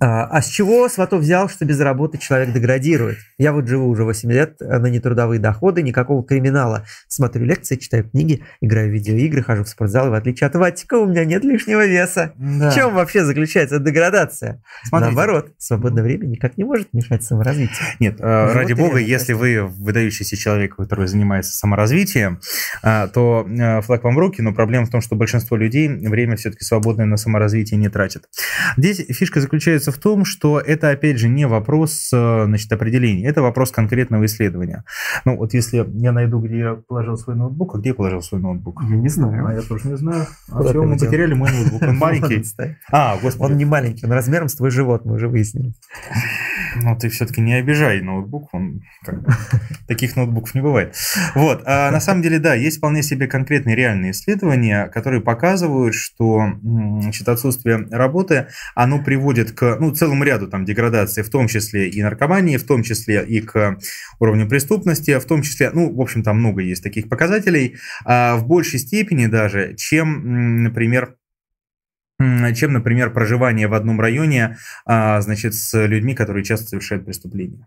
А, а с чего Сватов взял, что без работы человек деградирует? Я вот живу уже 8 лет э, на нетрудовые доходы, никакого криминала. Смотрю лекции, читаю книги, играю в видеоигры, хожу в спортзал, и в отличие от Ватика у меня нет лишнего веса. Да. В чем вообще заключается деградация? Смотрите. Наоборот, свободное время никак не может мешать саморазвитию. Нет, Живот э, ну, ради бога, если вы выдающийся человек, который занимается саморазвитием, а, то э, флаг вам в руки, но проблема в том, что большинство людей время все-таки свободное на саморазвитие не тратит. Здесь фишка заключается заключается в том, что это, опять же, не вопрос э, значит, определения, это вопрос конкретного исследования. Ну, вот если я найду, где я положил свой ноутбук, а где я положил свой ноутбук? Я не знаю. А я тоже не знаю. А все, мы потеряли мой ноутбук. Он маленький. А, господи. Он не маленький, он размером с твой живот, мы уже выяснили. Ну, ты все-таки не обижай ноутбук, он как бы, таких ноутбуков не бывает. Вот, а, на самом деле, да, есть вполне себе конкретные реальные исследования, которые показывают, что значит, отсутствие работы, оно приводит к ну, целому ряду там деградации, в том числе и наркомании, в том числе и к уровню преступности, в том числе, ну, в общем, там много есть таких показателей, а, в большей степени даже, чем, например, чем, например, проживание в одном районе, а, значит, с людьми, которые часто совершают преступления.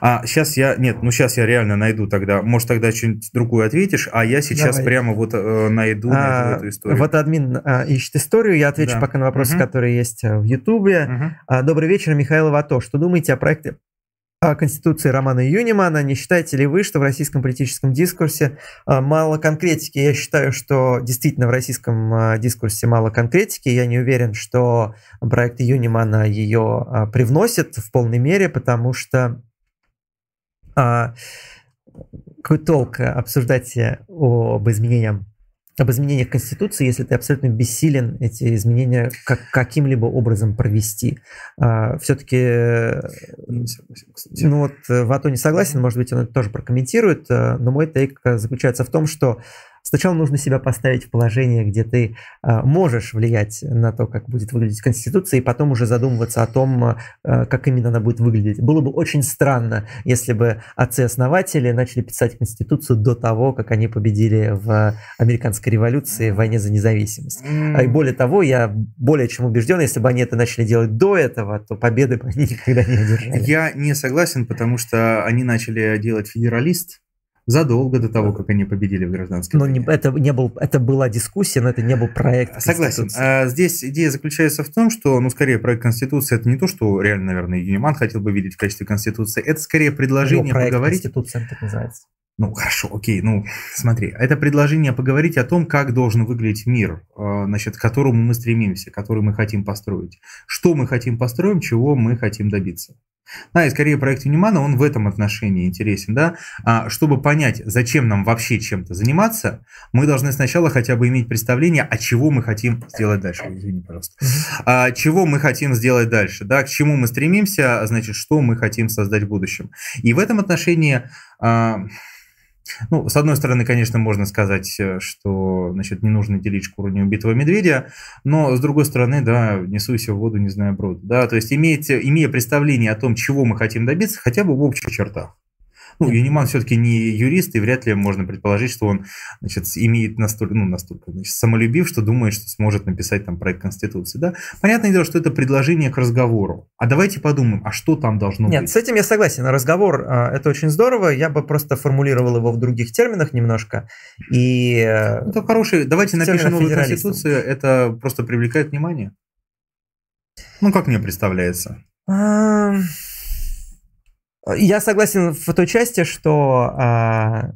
А сейчас я, нет, ну сейчас я реально найду тогда, может тогда что-нибудь другое ответишь, а я сейчас Давай. прямо вот э, найду, а, эту историю. Вот админ а, ищет историю, я отвечу да. пока на вопросы, угу. которые есть э, в Ютубе. Угу. А, добрый вечер, Михаил Вато. Что думаете о проекте Конституции Романа Юнимана. Не считаете ли вы, что в российском политическом дискурсе э, мало конкретики? Я считаю, что действительно в российском э, дискурсе мало конкретики. Я не уверен, что проект Юнимана ее э, привносит в полной мере, потому что какой толк обсуждать об изменениях об изменениях Конституции, если ты абсолютно бессилен эти изменения как, каким-либо образом провести. А, все-таки, ну вот э, Вато не согласен, может быть, он это тоже прокомментирует, э, но мой тейк э, заключается в том, что сначала нужно себя поставить в положение, где ты а, можешь влиять на то, как будет выглядеть Конституция, и потом уже задумываться о том, а, а, как именно она будет выглядеть. Было бы очень странно, если бы отцы-основатели начали писать Конституцию до того, как они победили в американской революции, в войне за независимость. И более того, я более чем убежден, если бы они это начали делать до этого, то победы бы они никогда не одержали. Я не согласен, потому что они начали делать федералист, задолго до того, как они победили в гражданском. но войне. Не, это, не был, это была дискуссия, но это не был проект а, Согласен. А здесь идея заключается в том, что, ну, скорее, проект Конституции – это не то, что реально, наверное, Юниман хотел бы видеть в качестве Конституции. Это скорее предложение Его проект поговорить… Конституция так называется. Ну, хорошо, окей, ну, смотри, это предложение поговорить о том, как должен выглядеть мир, а, значит, к которому мы стремимся, который мы хотим построить, что мы хотим построить, чего мы хотим добиться. Да, и скорее проект Юнимана, он в этом отношении интересен, да. А, чтобы понять, зачем нам вообще чем-то заниматься, мы должны сначала хотя бы иметь представление, а чего мы хотим сделать дальше. Извини, пожалуйста. А, чего мы хотим сделать дальше, да, к чему мы стремимся, а значит, что мы хотим создать в будущем. И в этом отношении... А, ну, с одной стороны, конечно, можно сказать, э, что значит, не нужно делить шкуру неубитого медведя, но с другой стороны, да, несуйся в воду, не знаю, брод. Да, то есть имеете, имея представление о том, чего мы хотим добиться, хотя бы в общих чертах. Ну, Юниман все-таки не юрист, и вряд ли можно предположить, что он значит, имеет настолько, ну, настолько значит, самолюбив, что думает, что сможет написать там проект Конституции. Да? Понятное дело, что это предложение к разговору. А давайте подумаем, а что там должно Нет, быть? Нет, с этим я согласен. Разговор а, – это очень здорово. Я бы просто формулировал его в других терминах немножко. И... это ну, хороший. Давайте напишем новую Конституцию. Это просто привлекает внимание. Ну, как мне представляется. Я согласен в той части, что а,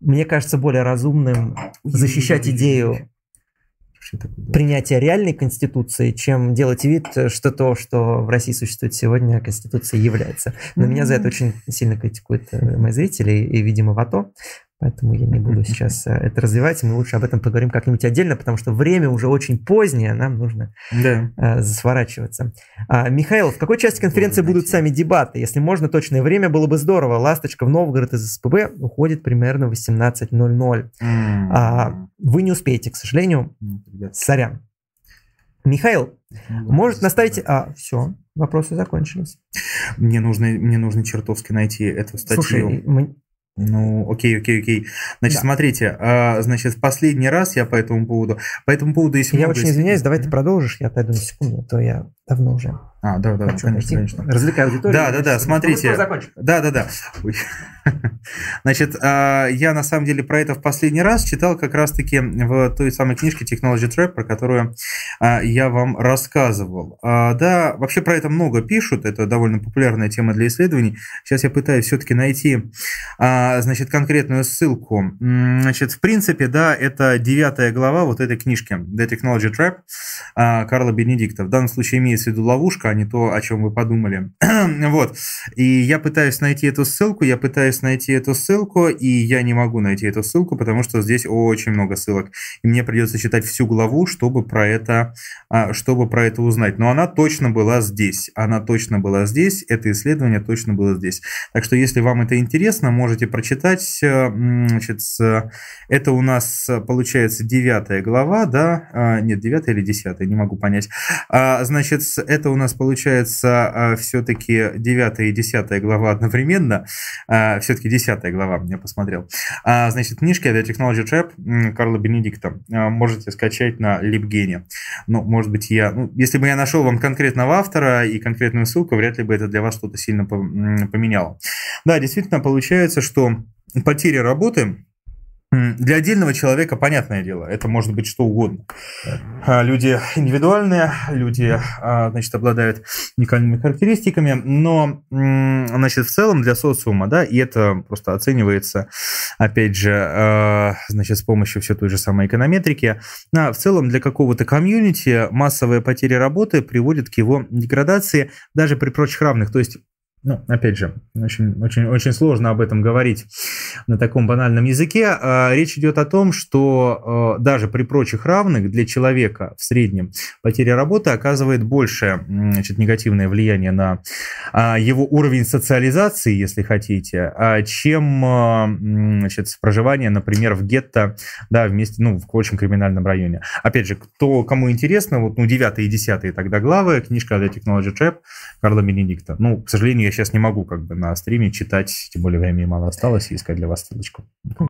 мне кажется более разумным защищать идею принятия реальной конституции, чем делать вид, что то, что в России существует сегодня, конституция является. Но меня за это очень сильно критикуют э, мои зрители и, видимо, в АТО. Поэтому я не буду сейчас э, это развивать. Мы лучше об этом поговорим как-нибудь отдельно, потому что время уже очень позднее, нам нужно да. Э, сворачиваться. А, Михаил, в какой части конференции будут сами дебаты? Если можно, точное время было бы здорово. «Ласточка» в Новгород из СПБ уходит примерно в 18.00. А, вы не успеете, к сожалению. Ну, Сорян. Михаил, может наставить... А, все, вопросы закончились. Мне нужно, мне нужно чертовски найти эту статью. Слушай, ну, окей, окей, окей. Значит, да. смотрите, а, значит, в последний раз я по этому поводу, по этому поводу, если я очень извиняюсь, давай ты продолжишь, я отойду на секунду, а то я давно уже. А, да, да, Хочу конечно, найти. конечно. Развлекай аудиторию. Да, да, да, смотрите. Да, да, да. Значит, а, я на самом деле про это в последний раз читал как раз-таки в той самой книжке Technology Trap, про которую а, я вам рассказывал. А, да, вообще про это много пишут, это довольно популярная тема для исследований. Сейчас я пытаюсь все-таки найти, значит, конкретную ссылку. Значит, в принципе, да, это девятая глава вот этой книжки The Technology Trap Карла Бенедикта. В данном случае имеется в виду ловушка, пока не то, о чем вы подумали. вот. И я пытаюсь найти эту ссылку, я пытаюсь найти эту ссылку, и я не могу найти эту ссылку, потому что здесь очень много ссылок. И мне придется читать всю главу, чтобы про это, а, чтобы про это узнать. Но она точно была здесь. Она точно была здесь. Это исследование точно было здесь. Так что, если вам это интересно, можете прочитать. Э, значит, это у нас получается девятая глава, да? А, нет, девятая или десятая, не могу понять. А, значит, это у нас получается а, все-таки 9 и 10 глава одновременно. А, все-таки 10 глава, я посмотрел. А, значит, книжки The Technology Trap Карла Бенедикта можете скачать на Липгене. Ну, может быть, я... Ну, если бы я нашел вам конкретного автора и конкретную ссылку, вряд ли бы это для вас что-то сильно поменяло. Да, действительно, получается, что потеря работы для отдельного человека, понятное дело, это может быть что угодно. А, люди индивидуальные, люди, а, значит, обладают уникальными характеристиками, но, значит, в целом для социума, да, и это просто оценивается, опять же, а, значит, с помощью все той же самой эконометрики, а в целом для какого-то комьюнити массовые потери работы приводят к его деградации даже при прочих равных. То есть ну, опять же, очень, очень, очень сложно об этом говорить на таком банальном языке. А, речь идет о том, что а, даже при прочих равных для человека в среднем потеря работы оказывает большее значит, негативное влияние на а, его уровень социализации, если хотите, чем значит, проживание, например, в гетто, да, вместе, ну, в очень криминальном районе. Опять же, кто, кому интересно, вот, ну, 9 и 10 тогда главы, книжка The Technology Trap Карла Бенедикта. Ну, к сожалению, я сейчас не могу как бы на стриме читать, тем более времени мало осталось, и искать для вас ссылочку.